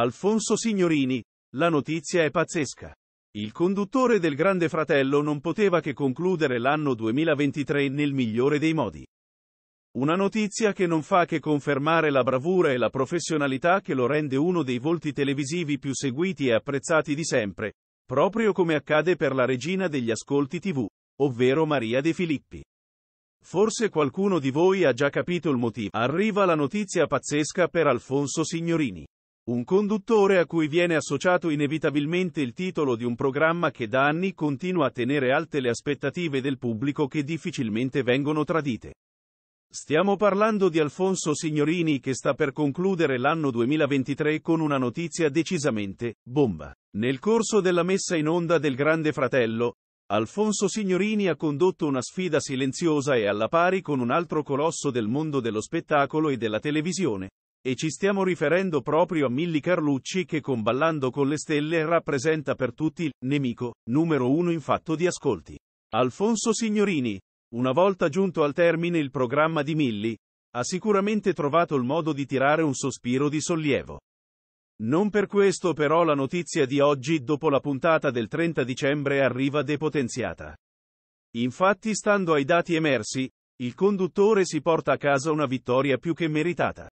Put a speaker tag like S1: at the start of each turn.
S1: Alfonso Signorini, la notizia è pazzesca. Il conduttore del Grande Fratello non poteva che concludere l'anno 2023 nel migliore dei modi. Una notizia che non fa che confermare la bravura e la professionalità che lo rende uno dei volti televisivi più seguiti e apprezzati di sempre, proprio come accade per la regina degli ascolti TV, ovvero Maria De Filippi. Forse qualcuno di voi ha già capito il motivo. Arriva la notizia pazzesca per Alfonso Signorini. Un conduttore a cui viene associato inevitabilmente il titolo di un programma che da anni continua a tenere alte le aspettative del pubblico che difficilmente vengono tradite. Stiamo parlando di Alfonso Signorini che sta per concludere l'anno 2023 con una notizia decisamente bomba. Nel corso della messa in onda del Grande Fratello, Alfonso Signorini ha condotto una sfida silenziosa e alla pari con un altro colosso del mondo dello spettacolo e della televisione, e ci stiamo riferendo proprio a Milli Carlucci che con Ballando con le Stelle rappresenta per tutti il nemico, numero uno in fatto di ascolti. Alfonso Signorini, una volta giunto al termine il programma di Milli, ha sicuramente trovato il modo di tirare un sospiro di sollievo. Non per questo però la notizia di oggi dopo la puntata del 30 dicembre arriva depotenziata. Infatti stando ai dati emersi, il conduttore si porta a casa una vittoria più che meritata.